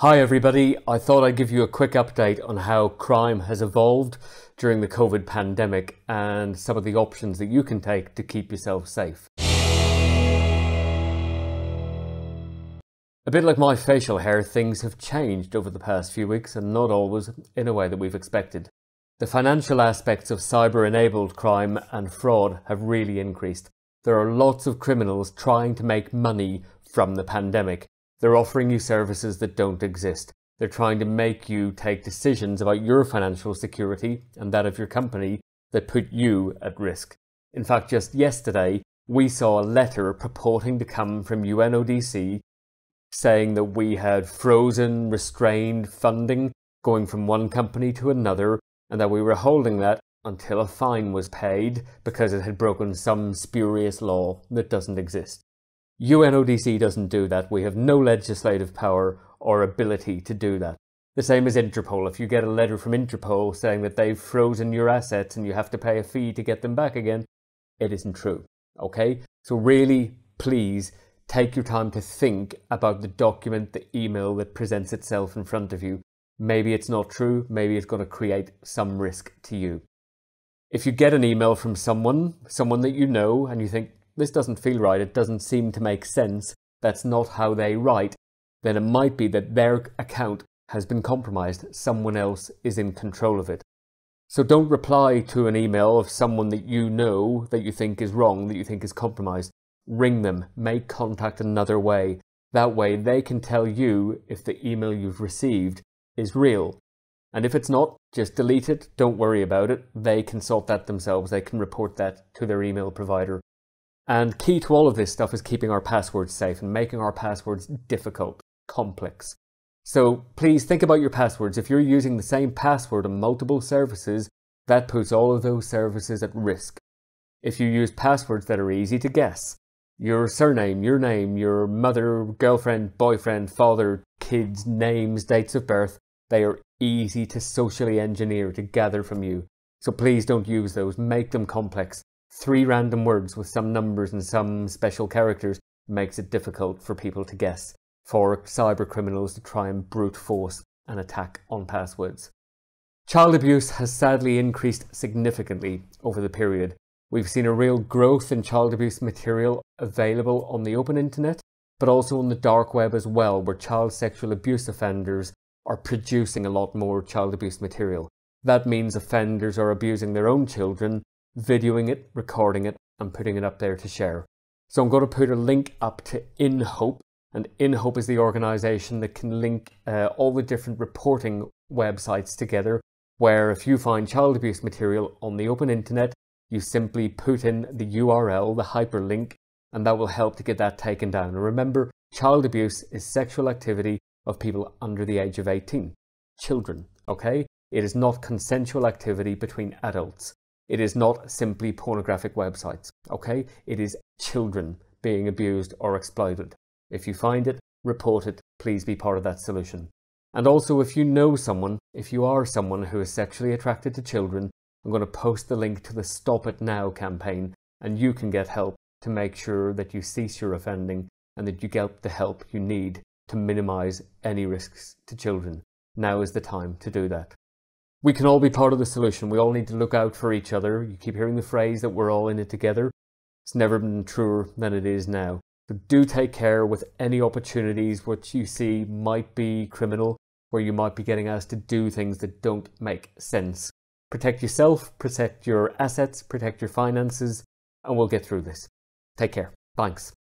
Hi, everybody. I thought I'd give you a quick update on how crime has evolved during the COVID pandemic and some of the options that you can take to keep yourself safe. A bit like my facial hair, things have changed over the past few weeks and not always in a way that we've expected. The financial aspects of cyber enabled crime and fraud have really increased. There are lots of criminals trying to make money from the pandemic they're offering you services that don't exist. They're trying to make you take decisions about your financial security and that of your company that put you at risk. In fact, just yesterday, we saw a letter purporting to come from UNODC saying that we had frozen, restrained funding going from one company to another and that we were holding that until a fine was paid because it had broken some spurious law that doesn't exist. UNODC doesn't do that. We have no legislative power or ability to do that. The same as Interpol. If you get a letter from Interpol saying that they've frozen your assets and you have to pay a fee to get them back again, it isn't true. Okay? So, really, please take your time to think about the document, the email that presents itself in front of you. Maybe it's not true, maybe it's going to create some risk to you. If you get an email from someone, someone that you know, and you think, this doesn't feel right, it doesn't seem to make sense, that's not how they write, then it might be that their account has been compromised, someone else is in control of it. So don't reply to an email of someone that you know that you think is wrong, that you think is compromised. Ring them, make contact another way. That way they can tell you if the email you've received is real. And if it's not, just delete it, don't worry about it. They can sort that themselves, they can report that to their email provider and key to all of this stuff is keeping our passwords safe and making our passwords difficult, complex. So please think about your passwords. If you're using the same password on multiple services, that puts all of those services at risk. If you use passwords that are easy to guess, your surname, your name, your mother, girlfriend, boyfriend, father, kids, names, dates of birth, they are easy to socially engineer to gather from you. So please don't use those, make them complex three random words with some numbers and some special characters makes it difficult for people to guess, for cyber criminals to try and brute force an attack on passwords. Child abuse has sadly increased significantly over the period. We've seen a real growth in child abuse material available on the open internet, but also on the dark web as well, where child sexual abuse offenders are producing a lot more child abuse material. That means offenders are abusing their own children videoing it, recording it, and putting it up there to share. So I'm going to put a link up to InHope, and InHope is the organization that can link uh, all the different reporting websites together, where if you find child abuse material on the open internet, you simply put in the URL, the hyperlink, and that will help to get that taken down. And remember, child abuse is sexual activity of people under the age of 18, children, okay? It is not consensual activity between adults. It is not simply pornographic websites, okay? It is children being abused or exploited. If you find it, report it. Please be part of that solution. And also, if you know someone, if you are someone who is sexually attracted to children, I'm going to post the link to the Stop It Now campaign, and you can get help to make sure that you cease your offending and that you get the help you need to minimise any risks to children. Now is the time to do that we can all be part of the solution. We all need to look out for each other. You keep hearing the phrase that we're all in it together. It's never been truer than it is now. So do take care with any opportunities which you see might be criminal, where you might be getting asked to do things that don't make sense. Protect yourself, protect your assets, protect your finances, and we'll get through this. Take care. Thanks.